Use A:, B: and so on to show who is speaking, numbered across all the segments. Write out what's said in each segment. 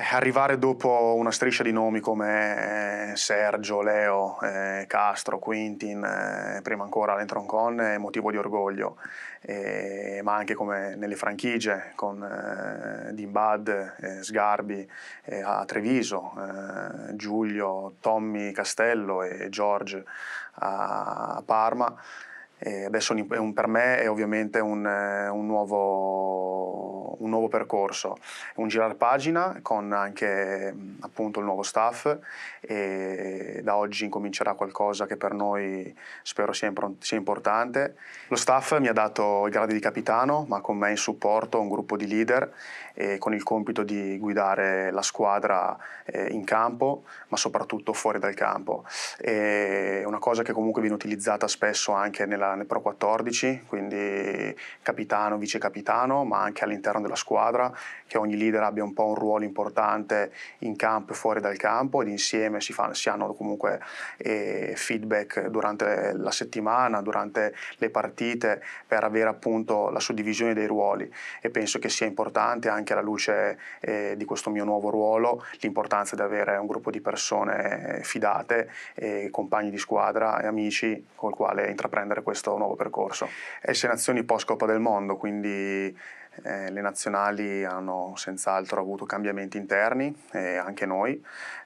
A: Eh, arrivare dopo una striscia di nomi come eh, Sergio, Leo, eh, Castro, Quintin, eh, prima ancora l'Entroncon è motivo di orgoglio, eh, ma anche come nelle franchigie con eh, Dimbad, Sgarbi, a Treviso, Giulio, Tommy Castello e George a Parma. E adesso un, per me è ovviamente un, eh, un, nuovo, un, nuovo, percorso, un girare pagina con anche appunto il nuovo staff e da oggi incomincerà qualcosa che per noi spero sia, sia importante. Lo staff mi ha dato i gradi di capitano ma con me in supporto un gruppo di leader e con il compito di guidare la squadra eh, in campo ma soprattutto fuori dal campo. È una cosa che comunque viene utilizzata spesso anche nella nel Pro 14, quindi capitano, vice capitano, ma anche all'interno della squadra, che ogni leader abbia un po' un ruolo importante in campo e fuori dal campo ed insieme si, fa, si hanno comunque eh, feedback durante la settimana, durante le partite, per avere appunto la suddivisione dei ruoli e penso che sia importante anche alla luce eh, di questo mio nuovo ruolo l'importanza di avere un gruppo di persone fidate, eh, compagni di squadra e amici col quale intraprendere questo questo nuovo percorso. Esce Nazioni post Coppa del Mondo, quindi eh, le nazionali hanno senz'altro avuto cambiamenti interni, eh, anche noi.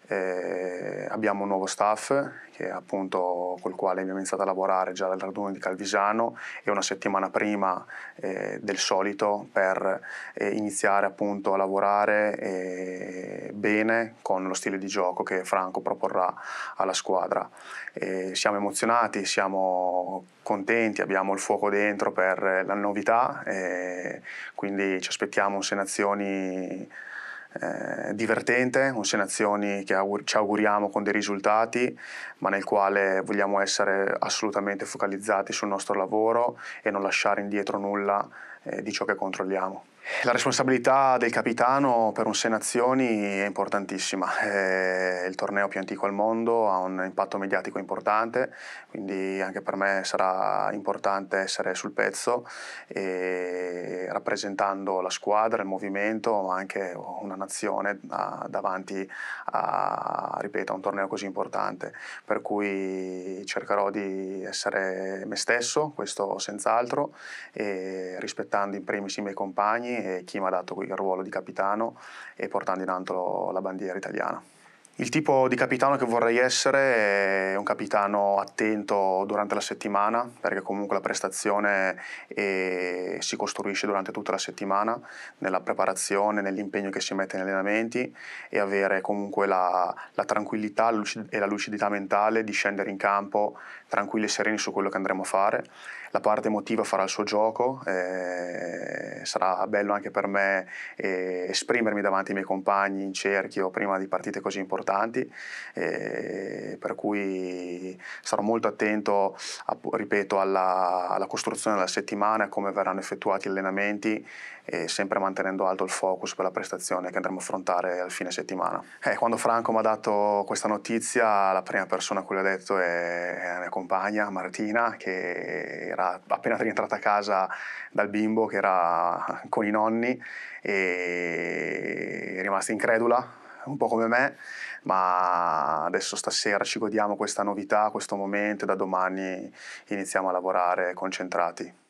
A: Eh, abbiamo un nuovo staff che appunto col quale abbiamo iniziato a lavorare già dal raduno di Calvisano e una settimana prima eh, del solito per eh, iniziare appunto a lavorare e bene con lo stile di gioco che Franco proporrà alla squadra. E siamo emozionati, siamo contenti, abbiamo il fuoco dentro per la novità, quindi ci aspettiamo un Senazioni eh, divertente, un Senazioni che auguri, ci auguriamo con dei risultati, ma nel quale vogliamo essere assolutamente focalizzati sul nostro lavoro e non lasciare indietro nulla eh, di ciò che controlliamo. La responsabilità del capitano per un Sei Nazioni è importantissima, è eh, il torneo più antico al mondo, ha un impatto mediatico importante, quindi anche per me sarà importante essere sul pezzo rappresentando la squadra, il movimento, ma anche una nazione davanti a, ripeto, a un torneo così importante. Per cui cercherò di essere me stesso, questo senz'altro, rispettando in primis i miei compagni e chi mi ha dato il ruolo di capitano e portando in alto la bandiera italiana. Il tipo di capitano che vorrei essere è un capitano attento durante la settimana, perché comunque la prestazione è, eh, si costruisce durante tutta la settimana, nella preparazione, nell'impegno che si mette negli allenamenti e avere comunque la, la tranquillità e la lucidità mentale di scendere in campo tranquilli e sereni su quello che andremo a fare. La parte emotiva farà il suo gioco, eh, sarà bello anche per me eh, esprimermi davanti ai miei compagni in cerchio prima di partite così importanti importanti, eh, per cui sarò molto attento, a, ripeto, alla, alla, costruzione della settimana a come verranno effettuati gli allenamenti, e sempre mantenendo alto il focus per la prestazione che andremo a affrontare al fine settimana. Eh, quando Franco mi ha dato questa notizia, la prima persona a cui l'ho detto è la mia compagna Martina, che era appena rientrata a casa dal bimbo, che era con i nonni e è rimasta incredula un po' come me, ma adesso stasera ci godiamo questa novità, questo momento e da domani iniziamo a lavorare concentrati.